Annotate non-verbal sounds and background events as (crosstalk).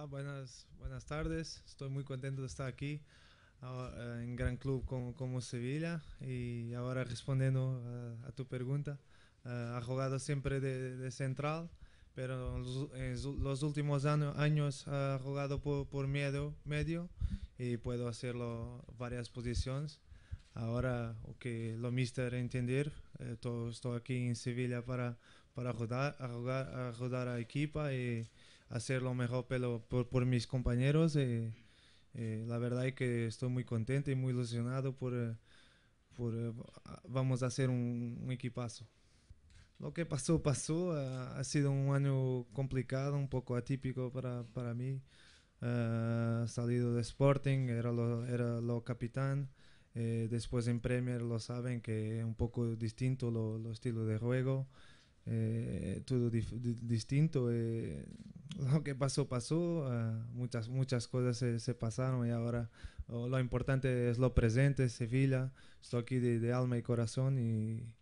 Ah, buenas, buenas tardes. Estoy muy contento de estar aquí ah, eh, en gran club como, como Sevilla. Y ahora respondiendo eh, a, tu pregunta, eh, ha jugado siempre de, central, pero en los, últimos años ha jugado por, por medio, medio y puedo hacerlo varias posiciones. Ahora que lo mister entender, estoy aquí en Sevilla para, para jugar, a jugar, a equipa y hacer lo mejor pelo por, mis compañeros. Eh, eh, la verdad es que estoy muy contento y muy ilusionado por, eh, por vamos a hacer un, equipazo. Lo que pasó, pasó. ha sido un año complicado, un poco atípico para, para mí. salido de Sporting, era lo, era lo capitán. después en Premier lo saben que es un poco distinto los lo estilos de juego, todo distinto lo (laughs) que pasó, pasó, ah, muchas, muchas cosas se, pasaron y ahora oh, lo importante es lo presente, Sevilla, estoy aquí de alma y corazón y